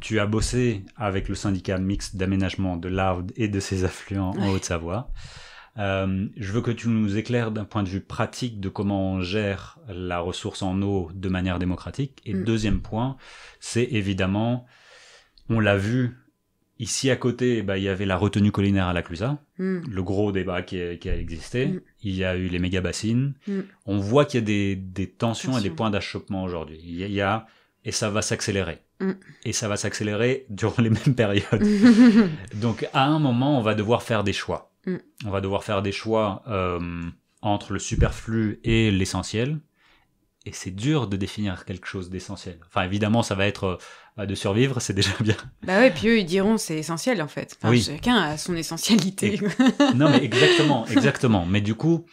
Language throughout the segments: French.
Tu as bossé avec le syndicat mixte d'aménagement de l'Arde et de ses affluents en Haute-Savoie. Euh, je veux que tu nous éclaires d'un point de vue pratique de comment on gère la ressource en eau de manière démocratique. Et mm. deuxième point, c'est évidemment, on l'a vu, ici à côté, bah, il y avait la retenue collinaire à la Clusa, mm. le gros débat qui a, existé. Mm. Il y a eu les méga bassines. On voit qu'il y a des, tensions et des points d'achoppement aujourd'hui. il y a, et ça va s'accélérer. Mm. Et ça va s'accélérer durant les mêmes périodes. Donc à un moment, on va devoir faire des choix. Mm. On va devoir faire des choix euh, entre le superflu et l'essentiel. Et c'est dur de définir quelque chose d'essentiel. Enfin, évidemment, ça va être euh, de survivre, c'est déjà bien. Bah ouais, puis eux, ils diront c'est essentiel en fait. Chacun a son essentialité. Non, mais exactement, exactement. Mais du coup,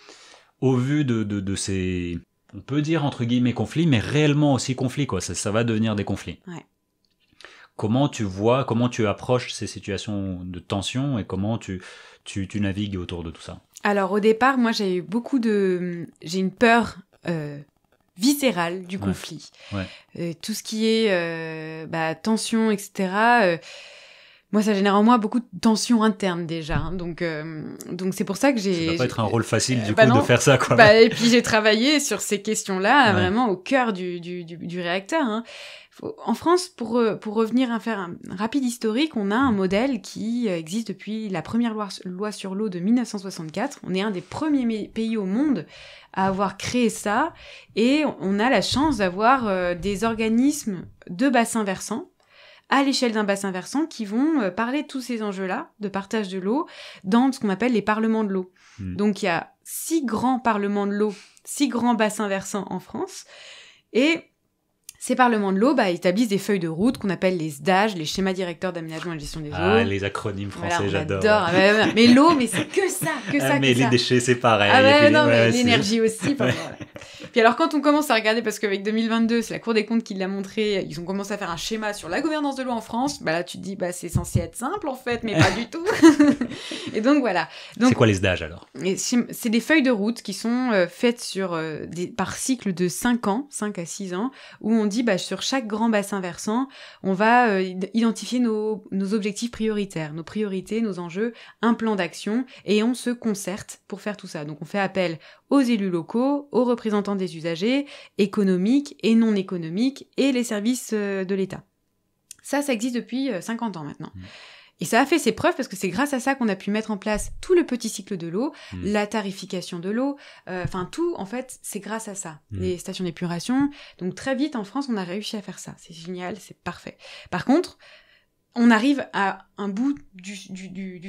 au vu de, ces on peut dire entre guillemets conflits mais réellement aussi conflits quoi. Ça, ça va devenir des conflits. Ouais. Comment tu vois, comment tu approches ces situations de tension et comment tu, tu, navigues autour de tout ça Alors au départ, moi j'ai eu beaucoup de... J'ai une peur euh, viscérale du conflit. Euh, tout ce qui est euh, bah, tension, etc moi, ça génère en moi beaucoup de tensions internes déjà. Hein. donc, euh, donc c'est pour ça que j'ai. Ça va pas être un rôle facile du bah coup de faire ça, quoi. Bah, et puis j'ai travaillé sur ces questions-là, vraiment au cœur du, du, réacteur. Hein. en France, pour euh, pour revenir à faire un rapide historique, on a un mm. modèle qui euh, existe depuis la première loi, loi sur l'eau de 1964. On est un des premiers pays au monde à avoir créé ça, et on a la chance d'avoir des organismes de bassin versant à l'échelle d'un bassin versant qui vont euh, parler de tous ces enjeux-là, de partage de l'eau, dans ce qu'on appelle les parlements de l'eau. Hmm. Donc il y a six grands parlements de l'eau, six grands bassins versants en France. Et ces parlements de l'eau bah, établissent des feuilles de route qu'on appelle les SDAGE, les schémas directeurs d'aménagement et de gestion des ah, eaux. Ah, les acronymes français, j'adore. Ah, bah, bah, mais, l'eau, mais c'est que ça, que ah, ça. mais les déchets, c'est pareil. Ah, non, mais l'énergie aussi. Puis alors, quand on commence à regarder, parce qu'avec 2022, c'est la Cour des comptes qui l'a montré, ils ont commencé à faire un schéma sur la gouvernance de l'eau en France. Bah là, tu te dis, bah c'est censé être simple en fait, mais pas du tout. et donc voilà. C'est quoi les sdages, alors C'est des feuilles de route qui sont euh, faites sur, euh, des, par cycle de 5 ans, 5 à 6 ans, où on dit, bah, sur chaque grand bassin versant, on va euh, identifier nos, nos objectifs prioritaires, nos priorités, nos enjeux, un plan d'action, et on se concerte pour faire tout ça. Donc on fait appel aux élus locaux, aux représentants des usagers, économiques et non économiques, et les services euh, de l'État. Ça, ça existe depuis 50 euh, ans maintenant. Mm. Et ça a fait ses preuves parce que c'est grâce à ça qu'on a pu mettre en place tout le petit cycle de l'eau, mm. la tarification de l'eau, euh, enfin tout, en fait, c'est grâce à ça. Mm. Les stations d'épuration. Donc très vite en France, on a réussi à faire ça. C'est génial, c'est parfait. Par contre, on arrive à un bout du,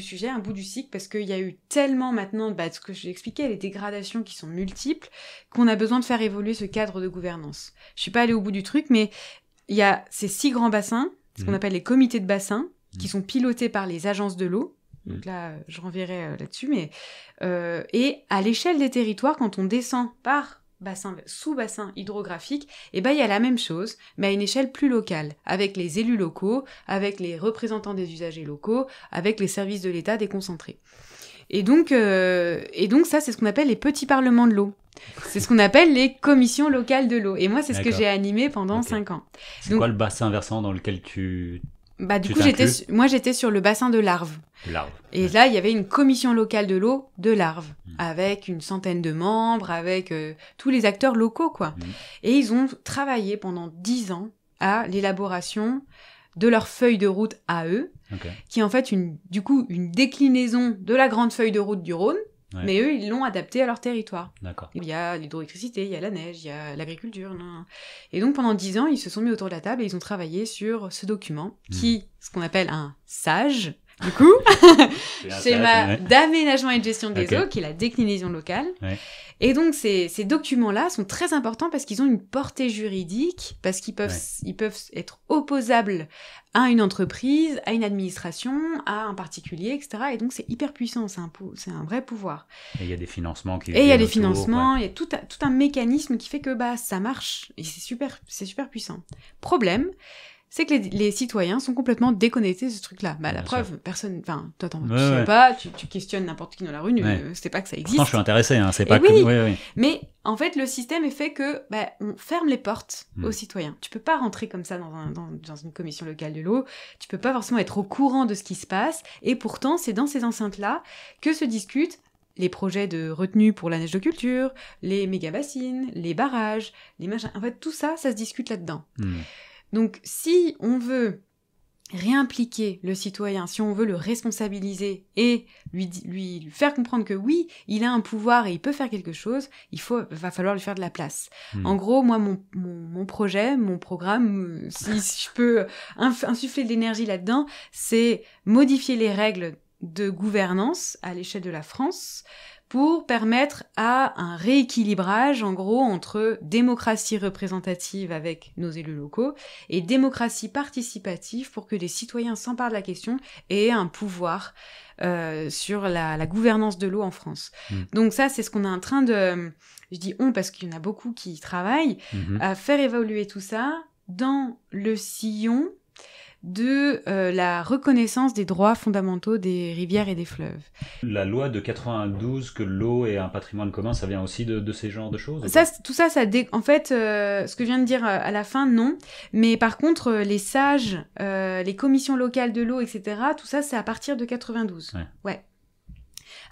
sujet, un bout du cycle, parce qu'il y a eu tellement maintenant, bah, ce que j'ai expliqué, les dégradations qui sont multiples, qu'on a besoin de faire évoluer ce cadre de gouvernance. Je suis pas allée au bout du truc, mais il y a ces six grands bassins, ce qu'on mhm. appelle les comités de bassins, qui mhm. sont pilotés par les agences de l'eau. Mhm. Donc là, je renverrai euh, là-dessus, mais euh, et à l'échelle des territoires, quand on descend par sous-bassin hydrographique, et eh ben, il y a la même chose, mais à une échelle plus locale, avec les élus locaux, avec les représentants des usagers locaux, avec les services de l'État déconcentrés. Et donc, euh, et donc ça, c'est ce qu'on appelle les petits parlements de l'eau. C'est ce qu'on appelle les commissions locales de l'eau. Et moi, c'est ce que j'ai animé pendant 5 ans. C'est quoi le bassin versant dans lequel tu bah du coup j'étais moi j'étais sur le bassin de larves. Et là il y avait une commission locale de l'eau de larves mmh. avec une centaine de membres avec euh, tous les acteurs locaux quoi. Mmh. Et ils ont travaillé pendant dix ans à l'élaboration de leur feuille de route à eux, qui est en fait une du coup une déclinaison de la grande feuille de route du Rhône mais eux, ils l'ont adapté à leur territoire. Il y a l'hydroélectricité, il y a la neige, il y a l'agriculture. Et donc pendant dix ans, ils se sont mis autour de la table et ils ont travaillé sur ce document qui, hmm. ce qu'on appelle un sage, du coup, schéma d'aménagement et de gestion des eaux, qui est la déclinaison locale. Et donc, ces, documents-là sont très importants parce qu'ils ont une portée juridique, parce qu'ils peuvent, peuvent être opposables à une entreprise, à une administration, à un particulier, etc. Et donc, c'est hyper puissant, c'est un, un vrai pouvoir. Et il y a des financements qui Et il y a des financements, il y a tout, un mécanisme qui fait que bah, ça marche. Et c'est super, c'est super puissant. Problème, c'est que les, citoyens sont complètement déconnectés de ce truc-là. Bah, la preuve, personne. Enfin, toi, tu ne sais pas, tu, questionnes n'importe qui dans la rue, c'est pas que ça existe. Non, je suis intéressé, hein, c'est pas que. Mais en fait, le système est fait que bah, on ferme les portes hmm. aux citoyens. Tu peux pas rentrer comme ça dans, une commission locale de l'eau, tu peux pas forcément être au courant de ce qui se passe, et pourtant, c'est dans ces enceintes-là que se discutent les projets de retenue pour la neige de culture, les méga-bassines, les barrages, les machins. En fait, tout ça, ça se discute là-dedans. Hmm. Donc si on veut réimpliquer le citoyen, si on veut le responsabiliser et lui, faire comprendre que oui, il a un pouvoir et il peut faire quelque chose, il faut, va falloir lui faire de la place. Hmm. En gros, moi, mon, projet, mon programme, euh, si je peux insuffler de l'énergie là-dedans, c'est modifier les règles de gouvernance à l'échelle de la France, pour permettre à un rééquilibrage, en gros, entre démocratie représentative avec nos élus locaux et démocratie participative pour que les citoyens s'emparent de la question et aient un pouvoir euh, sur la, gouvernance de l'eau en France. Mm. Donc ça, c'est ce qu'on est en train de, je dis on parce qu'il y en a beaucoup qui travaillent, mm-hmm. à faire évoluer tout ça dans le sillon de euh, la reconnaissance des droits fondamentaux des rivières et des fleuves. La loi de 92 que l'eau est un patrimoine commun, ça vient aussi de, ces genres de choses ça, Tout ça, ça en fait, euh, ce que je viens de dire euh, à la fin, non. Mais par contre, les sages, les commissions locales de l'eau, etc., tout ça, c'est à partir de 92. ouais.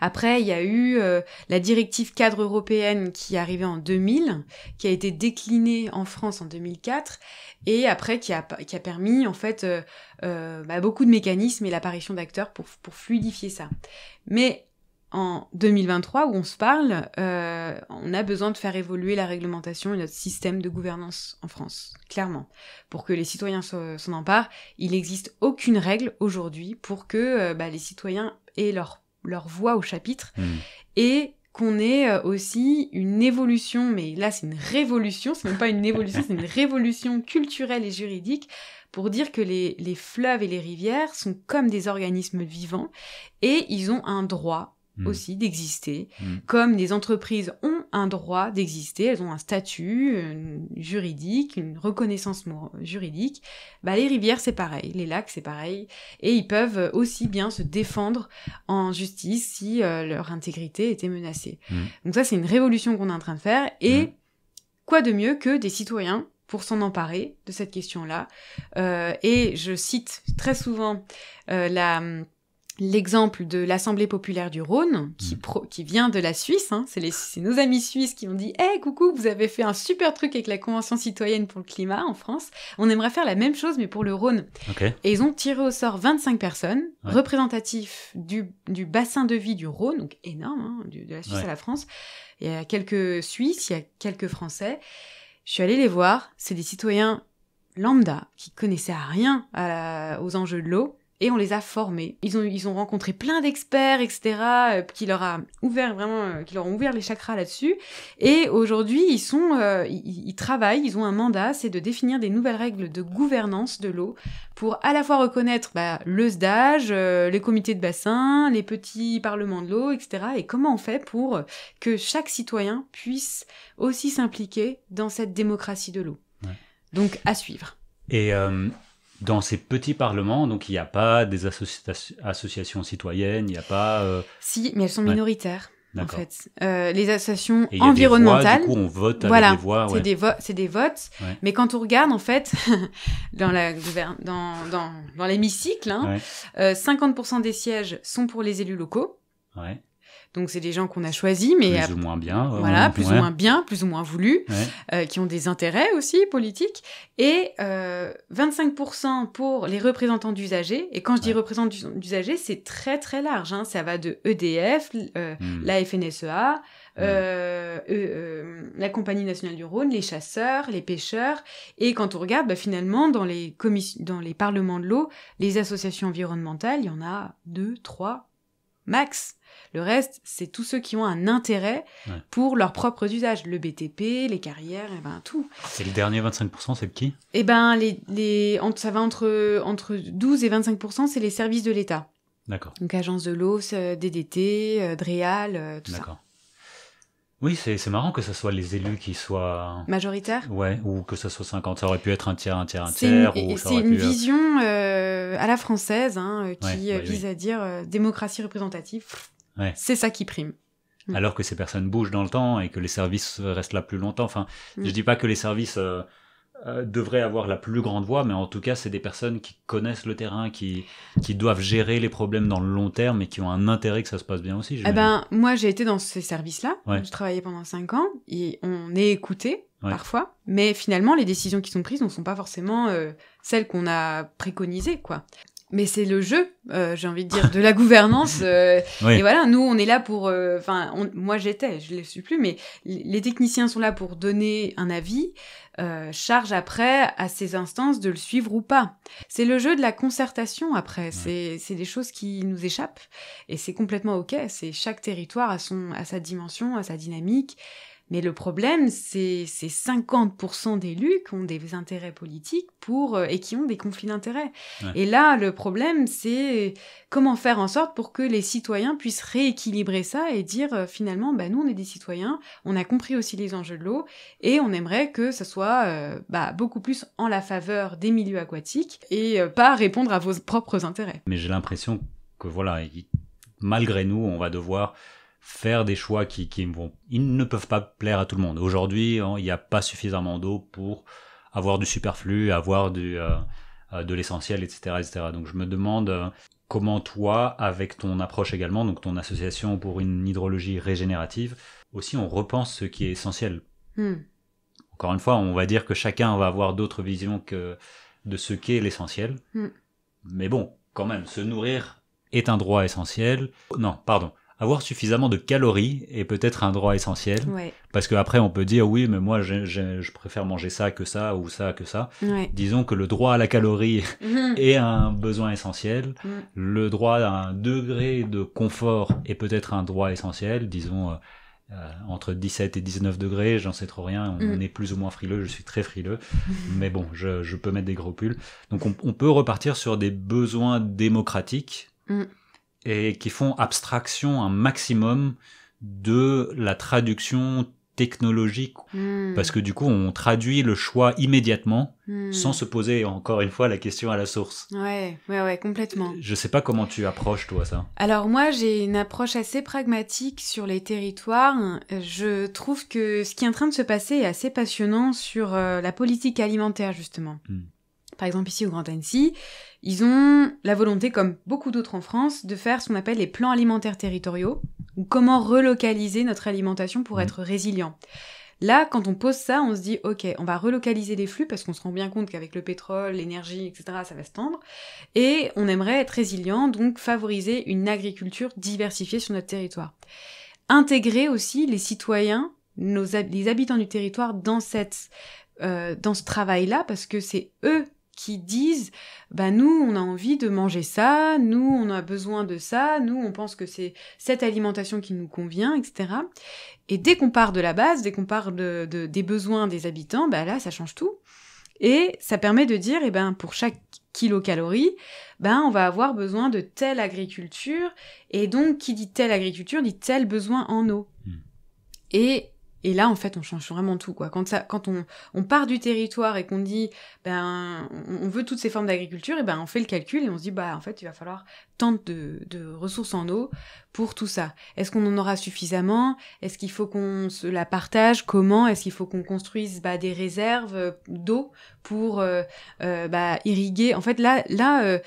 Après, il y a eu euh, la directive cadre européenne qui est arrivée en 2000, qui a été déclinée en France en 2004, et après qui a, permis en fait euh, euh, bah, beaucoup de mécanismes et l'apparition d'acteurs pour, fluidifier ça. Mais en 2023 où on se parle, on a besoin de faire évoluer la réglementation et notre système de gouvernance en France, clairement, pour que les citoyens s'en emparent. Il n'existe aucune règle aujourd'hui pour que bah, les citoyens aient leur leur voix au chapitre. Hmm. Et qu'on ait euh, aussi une évolution, mais là c'est une révolution, c'est même pas une évolution, c'est une révolution culturelle et juridique pour dire que les, les, fleuves et les rivières sont comme des organismes vivants et ils ont un droit Mmh. aussi d'exister, mmh. comme les entreprises ont un droit d'exister, elles ont un statut juridique, une reconnaissance juridique, bah, les rivières c'est pareil, les lacs c'est pareil, et ils peuvent aussi bien se défendre en justice si euh, leur intégrité était menacée. Mmh. Donc ça c'est une révolution qu'on est en train de faire, et quoi de mieux que des citoyens pour s'en emparer de cette question-là. Euh, et je cite très souvent euh, la hum, l'exemple de l'Assemblée populaire du Rhône, qui, mm. vient de la Suisse. Hein. c'est nos amis suisses qui ont dit Eh, coucou, vous avez fait un super truc avec la Convention citoyenne pour le climat en France. On aimerait faire la même chose, mais pour le Rhône. Et ils ont tiré au sort 25 personnes, représentatives du, du, bassin de vie du Rhône, donc énorme, hein, de, la Suisse à la France. Il y a quelques Suisses, il y a quelques Français. Je suis allée les voir. C'est des citoyens lambda qui connaissaient à rien aux enjeux de l'eau et on les a formés. Ils ont, ils ont rencontré plein d'experts, etc., euh, qui leur a ouvert vraiment, euh, qui leur ont ouvert les chakras là-dessus. Et aujourd'hui, ils sont, euh, ils, travaillent, ils ont un mandat, c'est de définir des nouvelles règles de gouvernance de l'eau pour à la fois reconnaître bah, le SDAGE, les comités de bassin, les petits parlements de l'eau, etc. Et comment on fait pour que chaque citoyen puisse aussi s'impliquer dans cette démocratie de l'eau. Donc à suivre. Et dans ces petits parlements, donc il n'y a pas des associations citoyennes, il n'y a pas. Euh, si, mais elles sont minoritaires. En fait, euh, les associations et environnementales. Voix, du coup, on vote avec des voix. Ouais. C'est des, des, votes. Mais quand on regarde, en fait, dans l'hémicycle, dans, dans, dans 50% hein, euh, des sièges sont pour les élus locaux. Ouais. Donc c'est des gens qu'on a choisis, mais plus ou moins bien, voilà, plus ou moins bien, plus ou moins voulu, euh, qui ont des intérêts aussi politiques, et 25% euh, pour les représentants d'usagers. Et quand je dis représentants d'usagers, c'est très très large. Hein. Ça va de EDF, euh, hmm. la FNSEA, hmm. e, la Compagnie nationale du Rhône, les chasseurs, les pêcheurs. Et quand on regarde, bah, finalement, dans les dans les parlements de l'eau, les associations environnementales, il y en a deux, trois, max. Le reste, c'est tous ceux qui ont un intérêt pour leurs propres usages. Le BTP, les carrières, et eh ben tout. Et le dernier 25%, c'est qui Eh ben, les, ça va entre, entre 12 et 25%, c'est les services de l'État. D'accord. Donc, agence de l'eau, euh, DDT, euh, DREAL, euh, tout ça. D'accord. Oui, c'est marrant que ce soit les élus qui soient... Majoritaires Ouais, ou que ce soit 50. Ça aurait pu être un tiers, un tiers, un tiers. C'est une, vision euh, à la française hein, euh, qui euh, vise à dire démocratie représentative. C'est ça qui prime. Alors que ces personnes bougent dans le temps et que les services restent là plus longtemps. Enfin, mm. je dis pas que les services... Euh, devrait devraient avoir la plus grande voix, mais en tout cas, c'est des personnes qui connaissent le terrain, qui, qui doivent gérer les problèmes dans le long terme et qui ont un intérêt que ça se passe bien aussi. Eh ben, moi, j'ai été dans ces services-là. Je travaillais pendant cinq ans et on est écouté parfois, mais finalement, les décisions qui sont prises ne sont pas forcément euh, celles qu'on a préconisées, quoi mais c'est le jeu, euh, j'ai envie de dire, de la gouvernance. Euh, et voilà, nous, on est là pour. Euh, enfin, moi, j'étais, je ne le suis plus, mais les techniciens sont là pour donner un avis. charge après à ces instances de le suivre ou pas. C'est le jeu de la concertation après. C'est des choses qui nous échappent et c'est complètement ok. C'est chaque territoire à son, à sa dimension, à sa dynamique. Mais le problème, c'est ces 50% d'élus qui ont des intérêts politiques pour euh, et qui ont des conflits d'intérêts. Et là, le problème, c'est comment faire en sorte pour que les citoyens puissent rééquilibrer ça et dire euh, finalement, bah, nous, on est des citoyens, on a compris aussi les enjeux de l'eau et on aimerait que ça soit euh, bah, beaucoup plus en la faveur des milieux aquatiques et pas répondre à vos propres intérêts. Mais j'ai l'impression que voilà, malgré nous, on va devoir faire des choix qui, qui vont, ils ne peuvent pas plaire à tout le monde. Aujourd'hui, hein, il n'y a pas suffisamment d'eau pour avoir du superflu, avoir du, euh, euh, de l'essentiel, etc., etc. Donc je me demande euh, comment toi, avec ton approche également, donc ton association pour une hydrologie régénérative, aussi on repense ce qui est essentiel. Hmm. Encore une fois, on va dire que chacun va avoir d'autres visions que de ce qu'est l'essentiel. Hmm. Mais bon, quand même, se nourrir est un droit essentiel. Non, pardon avoir suffisamment de calories est peut-être un droit essentiel. Parce qu'après, on peut dire oui, mais moi, je, préfère manger ça que ça ou ça que ça. Disons que le droit à la calorie mhm. est un besoin essentiel. Mhm. Le droit à un degré de confort est peut-être un droit essentiel. Disons. Euh, euh, entre 17 et 19 degrés, j'en sais trop rien, on mhm. est plus ou moins frileux, je suis très frileux, mais bon, je, je peux mettre des gros pulls. Donc on, on peut repartir sur des besoins démocratiques et qui font abstraction un maximum de la traduction technologique hmm. parce que du coup on traduit le choix immédiatement hmm. sans se poser encore une fois la question à la source. Ouais, ouais ouais, complètement. Je sais pas comment tu approches toi ça. Alors moi, j'ai une approche assez pragmatique sur les territoires. Je trouve que ce qui est en train de se passer est assez passionnant sur euh, la politique alimentaire justement. Hmm par exemple ici au Grand Annecy, ils ont la volonté, comme beaucoup d'autres en France, de faire ce qu'on appelle les plans alimentaires territoriaux, ou comment relocaliser notre alimentation pour mmh. être résilient. Là, quand on pose ça, on se dit, ok, on va relocaliser les flux parce qu'on se rend bien compte qu'avec le pétrole, l'énergie, etc., ça va se tendre. Et on aimerait être résilient, donc favoriser une agriculture diversifiée sur notre territoire. Intégrer aussi les citoyens, nos, les habitants du territoire dans cette euh, dans ce travail-là parce que c'est eux qui disent ben nous on a envie de manger ça, nous on a besoin de ça, nous on pense que c'est cette alimentation qui nous convient, etc. Et dès qu'on part de la base, dès qu'on part de, des besoins des habitants, bah là ça change tout. Et ça permet de dire, eh ben, pour chaque kilocalorie, ben, on va avoir besoin de telle agriculture. Et donc, qui dit telle agriculture dit tel besoin en eau. Hmm. Et et là, en fait, on change vraiment tout, quoi. Quand, ça, quand on, part du territoire et qu'on dit, ben, on, veut toutes ces formes d'agriculture, et ben, on fait le calcul et on se dit, bah, en fait, il va falloir tant de, ressources en eau pour tout ça. Est-ce qu'on en aura suffisamment Est-ce qu'il faut qu'on se la partage Comment Est-ce qu'il faut qu'on construise bah, des réserves d'eau pour euh, euh, bah, irriguer En fait, là, là, euh,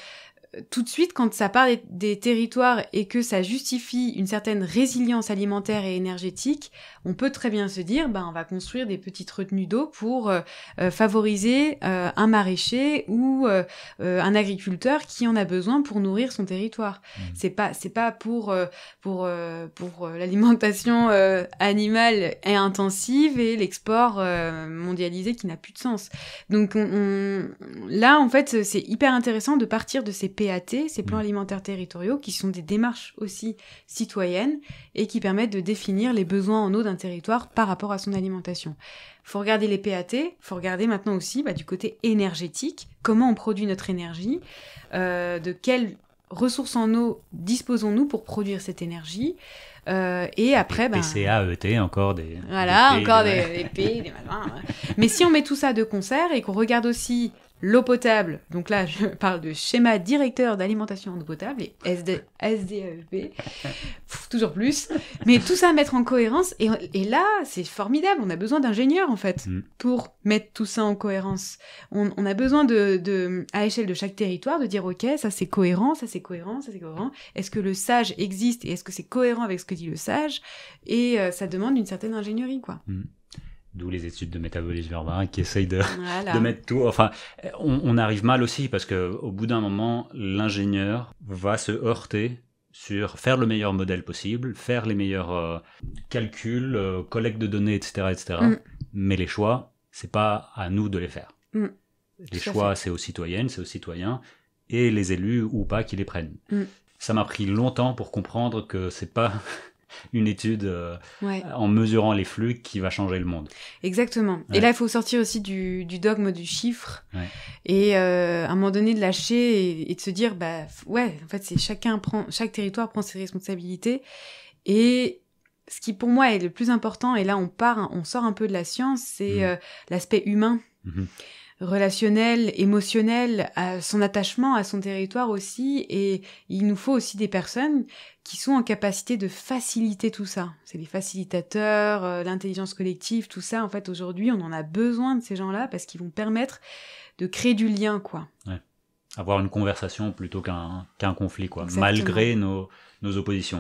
tout de suite, quand ça part des, territoires et que ça justifie une certaine résilience alimentaire et énergétique, on peut très bien se dire, ben, on va construire des petites retenues d'eau pour euh, euh, favoriser euh, un maraîcher ou un agriculteur qui en a besoin pour nourrir son territoire. Mmh. C'est pas, c'est pas pour pour pour l'alimentation animale et intensive et l'export mondialisé qui n'a plus de sens. Donc on, là, en fait, c'est hyper intéressant de partir de ces PAT, ces plans mm. alimentaires territoriaux, qui sont des démarches aussi citoyennes et qui permettent de définir les besoins en eau d'un territoire par rapport à son alimentation. Faut regarder les PAT, faut regarder maintenant aussi bah, du côté énergétique, comment on produit notre énergie, euh, de quelles ressources en eau disposons-nous pour produire cette énergie euh, et après, ben, bah, PCA, encore des. Voilà, encore des, des, des P, des malins. Hein. Mais si on met tout ça de concert et qu'on regarde aussi l'eau potable, donc là je parle de schéma directeur d'alimentation en eau potable, et SD, toujours plus, mais tout ça à mettre en cohérence, et, là c'est formidable, on a besoin d'ingénieurs en fait mm. pour mettre tout ça en cohérence. On, a besoin de, à échelle de chaque territoire, de dire ok, ça c'est cohérent, ça c'est cohérent, ça c'est cohérent, est-ce que le sage existe et est-ce que c'est cohérent avec ce que dit le sage, et euh, ça demande une certaine ingénierie quoi. Mm d'où les études de métabolisme urbain qui essayent de, mettre tout. Enfin, on, arrive mal aussi parce que au bout d'un moment, l'ingénieur va se heurter sur faire le meilleur modèle possible, faire les meilleurs euh, calculs, euh, collecte de données, etc., etc. Mm. Mais les choix, c'est pas à nous de les faire. Mm. Les choix, c'est aux citoyennes, c'est aux citoyens et les élus ou pas qui les prennent. Mm. Ça m'a pris longtemps pour comprendre que c'est pas une étude euh, euh, en mesurant les flux qui va changer le monde. Exactement. Et là, il faut sortir aussi du, dogme du chiffre et euh, à un moment donné de lâcher et, de se dire, bah ouais, en fait, c'est chacun prend, chaque territoire prend ses responsabilités et ce qui pour moi est le plus important, et là on part, on sort un peu de la science, c'est mmh. l'aspect humain. Mmh relationnel, émotionnel, à son attachement à son territoire aussi. Et il nous faut aussi des personnes qui sont en capacité de faciliter tout ça. C'est les facilitateurs, euh, l'intelligence collective, tout ça. En fait, aujourd'hui, on en a besoin de ces gens-là parce qu'ils vont permettre de créer du lien, quoi. Avoir une conversation plutôt qu'un conflit, quoi, malgré nos oppositions.